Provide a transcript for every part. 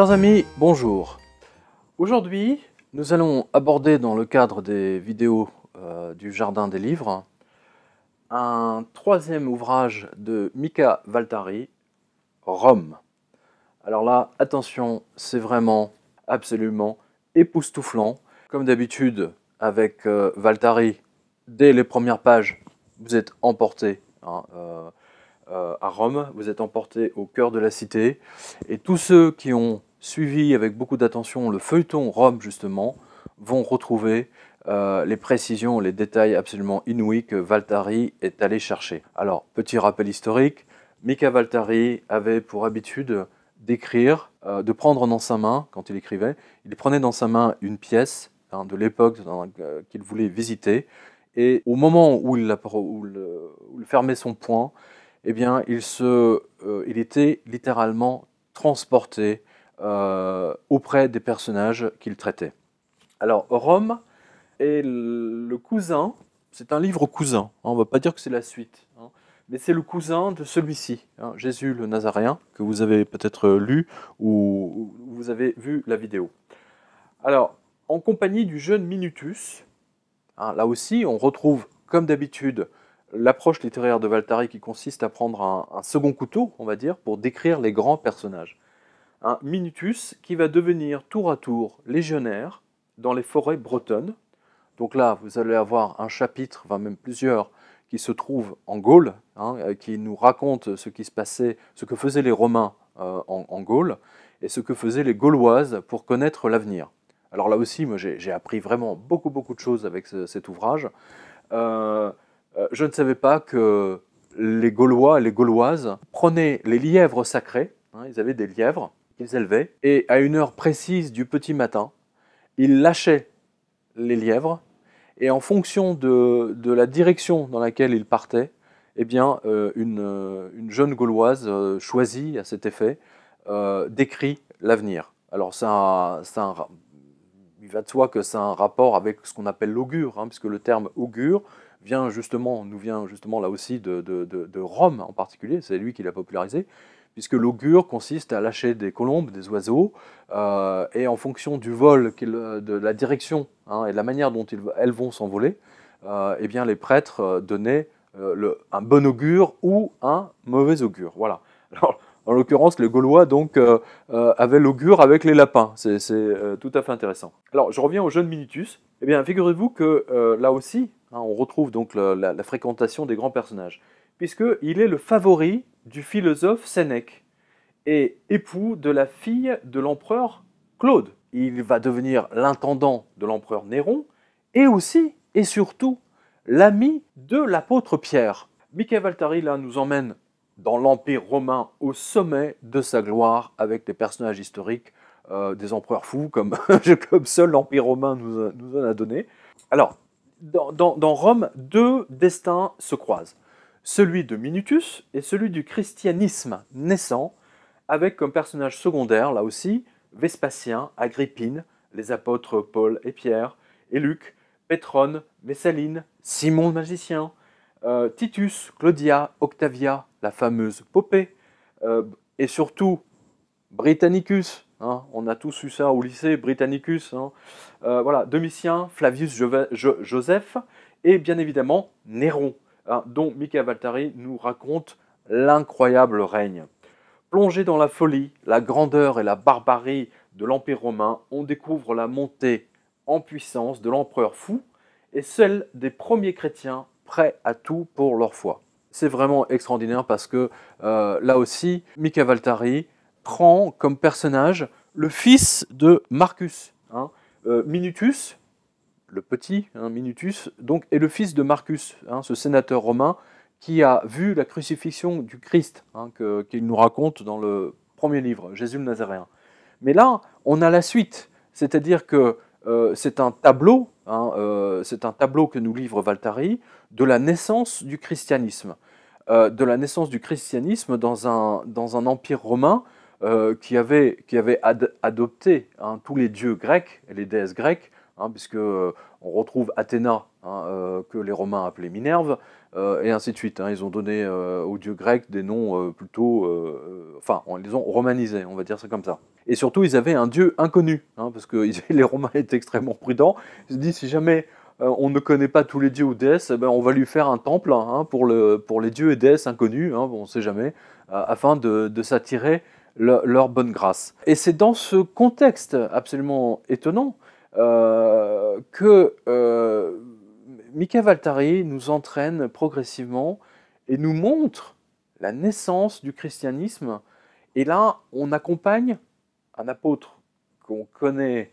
Chers amis, bonjour. Aujourd'hui, nous allons aborder dans le cadre des vidéos euh, du Jardin des Livres un troisième ouvrage de Mika Valtari, Rome. Alors là, attention, c'est vraiment absolument époustouflant. Comme d'habitude avec euh, Valtari, dès les premières pages, vous êtes emporté. Hein, euh, à Rome, vous êtes emporté au cœur de la cité, et tous ceux qui ont suivi avec beaucoup d'attention le feuilleton Rome, justement, vont retrouver euh, les précisions, les détails absolument inouïs que Valtari est allé chercher. Alors, petit rappel historique, Mika Valtari avait pour habitude d'écrire, euh, de prendre dans sa main, quand il écrivait, il prenait dans sa main une pièce hein, de l'époque euh, qu'il voulait visiter, et au moment où il, fermait son point, eh bien, il, il était littéralement transporté euh, auprès des personnages qu'il traitait. Alors, Rome est le cousin, c'est un livre cousin, hein, on ne va pas dire que c'est la suite, hein, mais c'est le cousin de celui-ci, hein, Jésus le Nazaréen, que vous avez peut-être lu ou, vous avez vu la vidéo. Alors, en compagnie du jeune Minutus, là aussi, on retrouve, comme d'habitude, l'approche littéraire de Valtari qui consiste à prendre un, second couteau, on va dire, pour décrire les grands personnages un Minutus qui va devenir tour à tour légionnaire dans les forêts bretonnes. Donc là, vous allez avoir un chapitre, enfin même plusieurs, qui se trouve en Gaule, hein, euh, qui nous raconte ce qui se passait, ce que faisaient les Romains euh, en, Gaule et ce que faisaient les Gauloises pour connaître l'avenir. Alors là aussi, moi j'ai appris vraiment beaucoup beaucoup de choses avec cet ouvrage. Euh, je ne savais pas que les Gaulois et les Gauloises prenaient les lièvres sacrés, hein, ils avaient des lièvres, et à une heure précise du petit matin, il lâchait les lièvres, et en fonction de, la direction dans laquelle il partait, eh bien, euh, une, jeune Gauloise euh, choisie à cet effet euh, décrit l'avenir. Alors, ça, ça, il va de soi que c'est un rapport avec ce qu'on appelle l'augure, hein, puisque le terme augure vient justement, nous vient justement là aussi de Rome en particulier, c'est lui qui l'a popularisé, puisque l'augure consiste à lâcher des colombes, des oiseaux, euh, et en fonction du vol, euh, de la direction hein, et de la manière dont elles vont s'envoler, euh, eh bien les prêtres donnaient un bon augure ou un mauvais augure. en l'occurrence, les Gaulois donc avaient l'augure avec les lapins. C'est tout à fait intéressant. Alors, je reviens au jeune Minutus. Eh bien, figurez-vous que là aussi, hein, on retrouve donc la, fréquentation des grands personnages puisqu'il est le favori du philosophe Sénèque et époux de la fille de l'empereur Claude. Il va devenir l'intendant de l'empereur Néron et aussi et surtout l'ami de l'apôtre Pierre. Michael Valtari là nous emmène dans l'Empire romain au sommet de sa gloire avec des personnages historiques, euh, des empereurs fous comme, comme seul l'Empire romain nous, en a donné. Alors, dans Rome, deux destins se croisent celui de Minutus et celui du christianisme naissant, avec comme personnage secondaire là aussi, Vespasien, Agrippine, les apôtres Paul et Pierre, et Luc, Pétrone, Messaline, Simon le magicien, euh, Titus, Claudia, Octavia, la fameuse Popée, euh, et surtout Britannicus, hein, on a tous eu ça au lycée, Britannicus, hein. euh, voilà, Domitien, Flavius Joseph, et bien évidemment Néron. Hein, dont Mika Valtari nous raconte l'incroyable règne. Plongé dans la folie, la grandeur et la barbarie de l'Empire romain, on découvre la montée en puissance de l'empereur fou et celle des premiers chrétiens prêts à tout pour leur foi. C'est vraiment extraordinaire parce que euh, là aussi, Mika Valtari prend comme personnage le fils de Marcus, hein, euh, Minutus, le petit, hein, Minutus, donc, est le fils de Marcus, hein, ce sénateur romain qui a vu la crucifixion du Christ, hein, qu'il nous raconte dans le premier livre, Jésus le Nazaréen. Mais là, on a la suite, c'est-à-dire que euh, c'est un tableau, hein, euh, c'est un tableau que nous livre Valtari de la naissance du christianisme, euh, de la naissance du christianisme dans un, dans un empire romain qui avait, qui avait adopté tous les dieux grecs les déesses grecques Hein, puisqu'on euh, on retrouve Athéna, hein, euh, que les Romains appelaient Minerve, euh, et ainsi de suite. Hein. ils ont donné aux dieux grecs des noms plutôt, enfin, ils les ont romanisés, on va dire ça comme ça. Et surtout, ils avaient un dieu inconnu, parce que les Romains étaient extrêmement prudents. Ils se disent, si jamais on ne connaît pas tous les dieux ou déesses, eh ben, on va lui faire un temple pour, les dieux et déesses inconnus, on ne sait jamais, afin de, s'attirer leur bonne grâce. Et c'est dans ce contexte absolument étonnant euh, que euh, Mika Valtari nous entraîne progressivement et nous montre la naissance du christianisme. Et là, on accompagne un apôtre qu'on connaît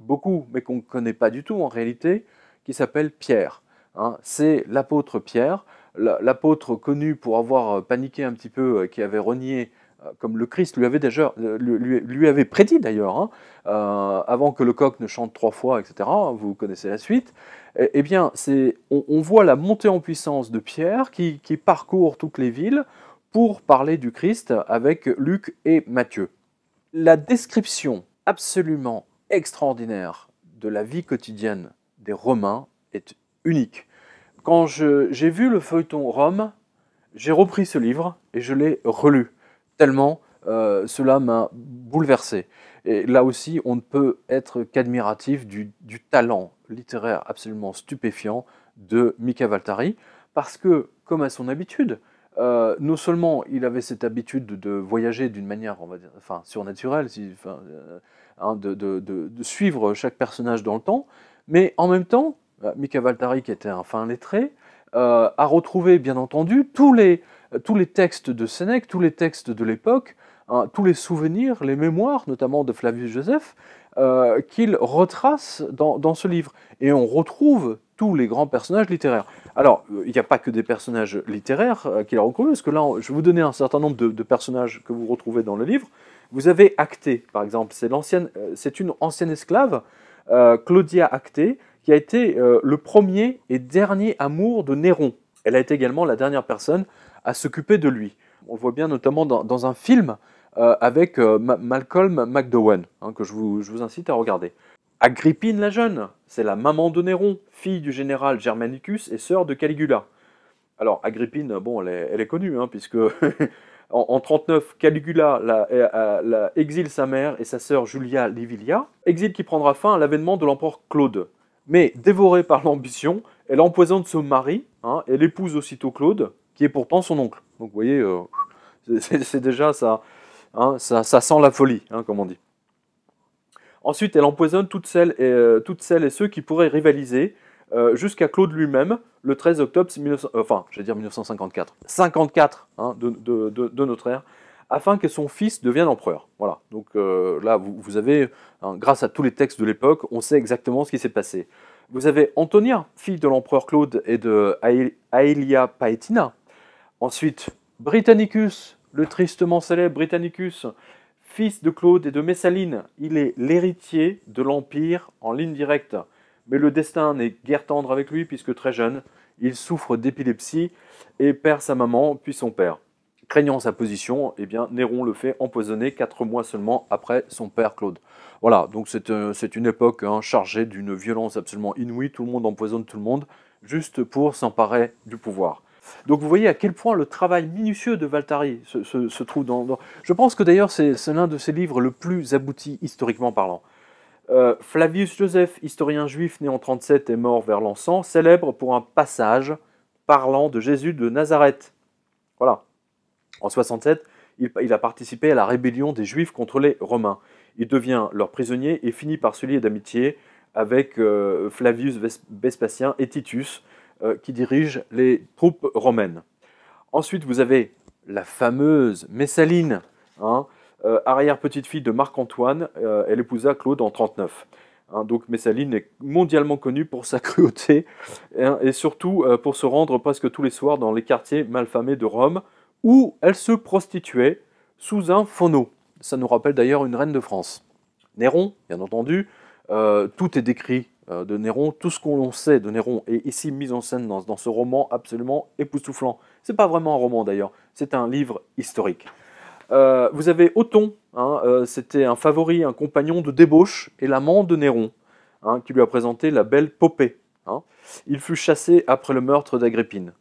beaucoup, mais qu'on ne connaît pas du tout en réalité, qui s'appelle Pierre. Hein. c'est l'apôtre Pierre, l'apôtre connu pour avoir paniqué un petit peu, euh, qui avait renié euh, comme le Christ lui avait, déjà, euh, lui, avait prédit d'ailleurs, hein, euh, avant que le coq ne chante trois fois, etc., vous connaissez la suite, eh, eh bien, on, on, voit la montée en puissance de Pierre qui, qui, parcourt toutes les villes pour parler du Christ avec Luc et Matthieu. La description absolument extraordinaire de la vie quotidienne des Romains est unique. Quand j'ai vu le feuilleton Rome, j'ai repris ce livre et je l'ai relu tellement euh, cela m'a bouleversé. Et là aussi, on ne peut être qu'admiratif du, talent littéraire absolument stupéfiant de Mika Valtari, parce que, comme à son habitude, euh, non seulement il avait cette habitude de voyager d'une manière, on va dire, enfin, surnaturelle, euh, hein, de, de, suivre chaque personnage dans le temps, mais en même temps, Mika Valtari, qui était un fin lettré, a retrouvé, bien entendu, tous les, tous les textes de Sénèque, tous les textes de l'époque, hein, tous les souvenirs, les mémoires, notamment de Flavius Joseph, euh, qu'il retrace dans, ce livre. Et on retrouve tous les grands personnages littéraires. Alors, euh, il n'y a pas que des personnages littéraires euh, qu'il a reconnus, parce que là, je vais vous donner un certain nombre de, personnages que vous retrouvez dans le livre. Vous avez Acté, par exemple, c'est, c'est une ancienne esclave, Claudia Actée, qui a été le premier et dernier amour de Néron. Elle a été également la dernière personne à s'occuper de lui. On le voit bien notamment dans, un film euh, avec euh, Malcolm McDowell, hein, que je vous, incite à regarder. Agrippine la jeune, c'est la maman de Néron, fille du général Germanicus et sœur de Caligula. Alors Agrippine, bon, elle est, connue, hein, puisque en, 39, Caligula euh, exile sa mère et sa sœur Julia Livilia, exil qui prendra fin à l'avènement de l'empereur Claude. Mais dévorée par l'ambition, elle empoisonne son mari, elle hein, épouse aussitôt Claude, qui est pourtant son oncle. Donc vous voyez, euh, c'est déjà hein, ça, ça, sent la folie, hein, comme on dit. Ensuite, elle empoisonne toutes celles et, euh, ceux qui pourraient rivaliser euh, jusqu'à Claude lui-même, le 13 octobre enfin, je dire 1954, 54 de, notre ère, afin que son fils devienne empereur. Voilà, donc là, vous avez, grâce à tous les textes de l'époque, on sait exactement ce qui s'est passé. Vous avez Antonia, fille de l'empereur Claude et de Aelia Paetina. Ensuite, Britannicus, le tristement célèbre Britannicus, fils de Claude et de Messaline. Il est l'héritier de l'Empire en ligne directe. Mais le destin n'est guère tendre avec lui puisque très jeune, il souffre d'épilepsie et perd sa maman puis son père. Craignant sa position, eh bien, Néron le fait empoisonner quatre mois seulement après son père Claude. Voilà, donc c'est euh, une époque hein, chargée d'une violence absolument inouïe, tout le monde empoisonne tout le monde, juste pour s'emparer du pouvoir. Donc vous voyez à quel point le travail minutieux de Valtari se, se, trouve dans, Je pense que d'ailleurs c'est l'un de ses livres le plus abouti historiquement parlant. Euh, Flavius Joseph, historien juif né en 37 et mort vers l'an 100, célèbre pour un passage parlant de Jésus de Nazareth. Voilà, en 67, il, a participé à la rébellion des Juifs contre les Romains. Il devient leur prisonnier et finit par se lier d'amitié avec euh, Flavius Vespasien et Titus, euh, qui dirigent les troupes romaines. Ensuite, vous avez la fameuse Messaline, hein, euh, arrière-petite-fille de Marc-Antoine. elle épousa Claude en 39. Hein, donc Messaline est mondialement connue pour sa cruauté hein, et surtout pour se rendre presque tous les soirs dans les quartiers malfamés de Rome, où elle se prostituait sous un phono. Ça nous rappelle d'ailleurs une reine de France. Néron, bien entendu, euh, tout est décrit euh, de Néron, tout ce qu'on sait de Néron est ici mis en scène dans, ce roman absolument époustouflant. n'est pas vraiment un roman d'ailleurs, c'est un livre historique. Euh, vous avez Othon, hein, c'était un favori, un compagnon de débauche et l'amant de Néron, hein, qui lui a présenté la belle Popée. Hein. Il fut chassé après le meurtre d'Agrippine.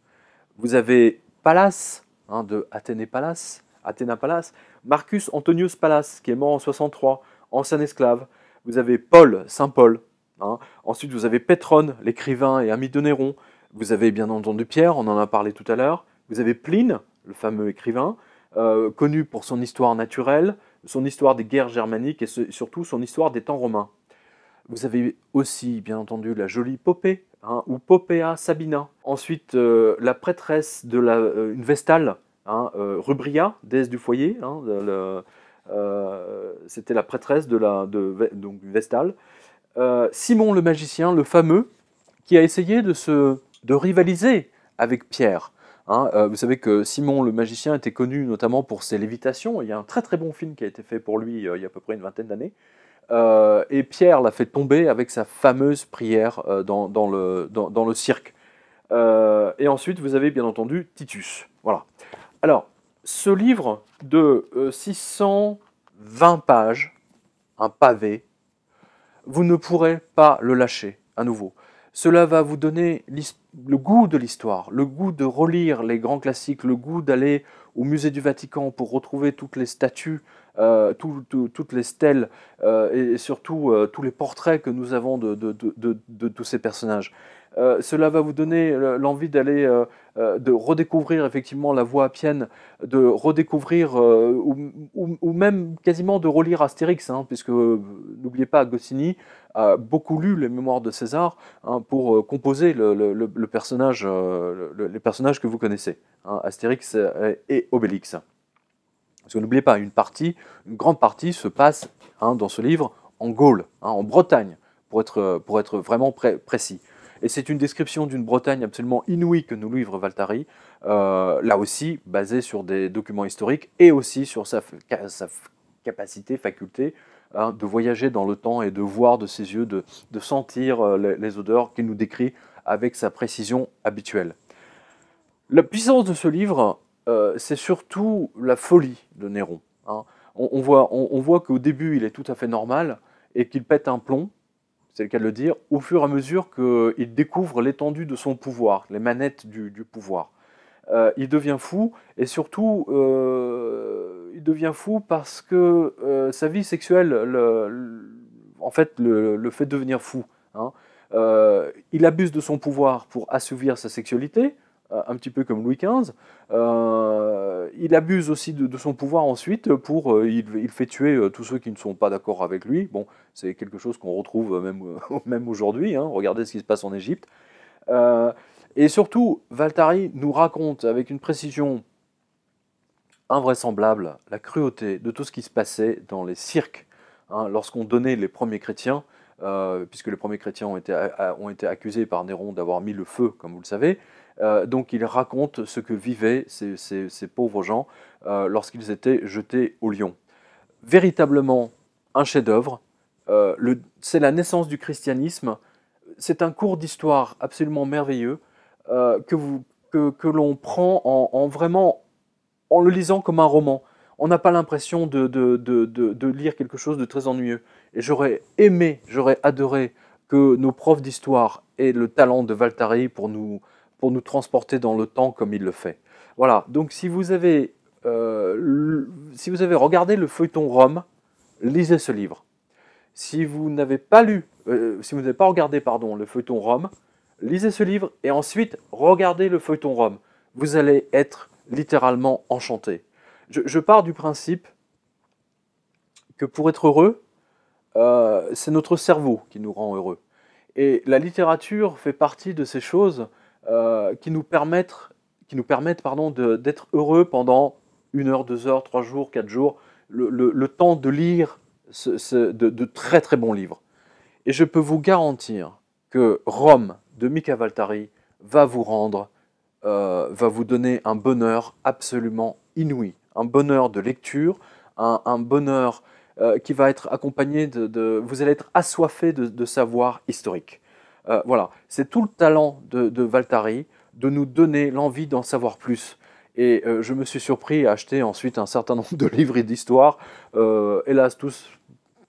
Vous avez Pallas, Hein, de Athénée Palace, Athéna Palace, Marcus Antonius Pallas, qui est mort en 63, ancien esclave. Vous avez Paul, Saint Paul. Hein. Ensuite, vous avez Pétrone, l'écrivain et ami de Néron. Vous avez bien entendu Pierre, on en a parlé tout à l'heure. Vous avez Pline, le fameux écrivain, euh, connu pour son histoire naturelle, son histoire des guerres germaniques et surtout son histoire des temps romains. Vous avez aussi, bien entendu, la jolie Popée, Hein, ou Popea Sabina. Ensuite, euh, la prêtresse de euh, une vestale, hein, euh, Rubria, déesse du foyer, hein, c'était la prêtresse de la vestale. Simon le magicien, le fameux, qui a essayé de, se, de rivaliser avec Pierre. vous savez que Simon le magicien était connu notamment pour ses lévitations. Il y a un très très bon film qui a été fait pour lui il y a à peu près une vingtaine d'années. Euh, et Pierre l'a fait tomber avec sa fameuse prière euh, dans, le, cirque. Euh, et ensuite, vous avez bien entendu Titus. Voilà. Alors, ce livre de 620 pages, un pavé, vous ne pourrez pas le lâcher à nouveau. Cela va vous donner le goût de l'histoire, le goût de relire les grands classiques, le goût d'aller au musée du Vatican pour retrouver toutes les statues euh, toutes les stèles euh, et surtout euh, tous les portraits que nous avons de, tous ces personnages. cela va vous donner l'envie d'aller, de redécouvrir effectivement la voie appienne, de redécouvrir ou, même quasiment de relire Astérix, hein, puisque n'oubliez pas Goscinny a beaucoup lu les mémoires de César hein, pour composer le, personnage, les personnages que vous connaissez, hein, Astérix et Obélix. Parce que n'oubliez pas, une partie, une grande partie se passe hein, dans ce livre en Gaule, hein, en Bretagne, pour être, euh, pour être vraiment précis. Et c'est une description d'une Bretagne absolument inouïe que nous livre Valtari, euh, là aussi basée sur des documents historiques et aussi sur sa, sa capacité, faculté hein, de voyager dans le temps et de voir de ses yeux, de, sentir euh, les odeurs qu'il nous décrit avec sa précision habituelle. La puissance de ce livre, euh, c'est surtout la folie de Néron. Hein. On, voit, qu'au début, il est tout à fait normal et qu'il pète un plomb, c'est le cas de le dire, au fur et à mesure qu'il découvre l'étendue de son pouvoir, les manettes du, pouvoir. Euh, il devient fou et surtout euh, il devient fou parce que sa vie sexuelle le, en fait le, fait devenir fou hein. il abuse de son pouvoir pour assouvir sa sexualité un petit peu comme Louis XV. Euh, il abuse aussi de, son pouvoir ensuite pour euh, il, fait tuer euh, tous ceux qui ne sont pas d'accord avec lui. Bon, c'est quelque chose qu'on retrouve même, même aujourd'hui. Hein. Regardez ce qui se passe en Égypte. et surtout, Valtari nous raconte avec une précision invraisemblable la cruauté de tout ce qui se passait dans les cirques hein, lorsqu'on donnait les premiers chrétiens. puisque les premiers chrétiens ont été accusés par Néron d'avoir mis le feu, comme vous le savez, euh, donc il raconte ce que vivaient ces, pauvres gens euh, lorsqu'ils étaient jetés au lion. Véritablement un chef-d'œuvre, euh, c'est la naissance du christianisme, c'est un cours d'histoire absolument merveilleux que, l'on prend en, vraiment en le lisant comme un roman. On n'a pas l'impression de, lire quelque chose de très ennuyeux. Et j'aurais aimé, j'aurais adoré que nos profs d'histoire aient le talent de Valtari pour nous, pour nous transporter dans le temps comme il le fait. Voilà, donc si vous avez, euh, si vous avez regardé le feuilleton Rome, lisez ce livre. Si vous n'avez pas lu, euh, si vous n'avez pas regardé, pardon, le feuilleton Rome, lisez ce livre et ensuite regardez le feuilleton Rome. Vous allez être littéralement enchanté. Je, pars du principe que pour être heureux, euh, c'est notre cerveau qui nous rend heureux. Et la littérature fait partie de ces choses euh, qui nous permettent, qui nous pardon, d'être heureux pendant une heure, deux heures, trois jours, quatre jours, le, temps de lire de, très très bons livres. Et je peux vous garantir que Rome de Mika Valtari va vous rendre, euh, va vous donner un bonheur absolument inouï, un bonheur de lecture, un, bonheur euh, qui va être accompagné de, Vous allez être assoiffé de savoir historique. Euh, voilà, c'est tout le talent de, Valtari de nous donner l'envie d'en savoir plus. Et euh, je me suis surpris à acheter ensuite un certain nombre de livres et d'histoires, euh, hélas tous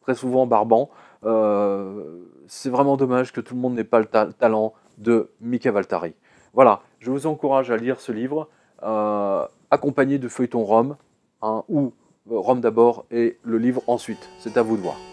très souvent barbants. c'est vraiment dommage que tout le monde n'ait pas le talent de Mika Valtari. Voilà, je vous encourage à lire ce livre, accompagné de feuilleton Rome, hein, ou Rome d'abord et le livre ensuite. C'est à vous de voir.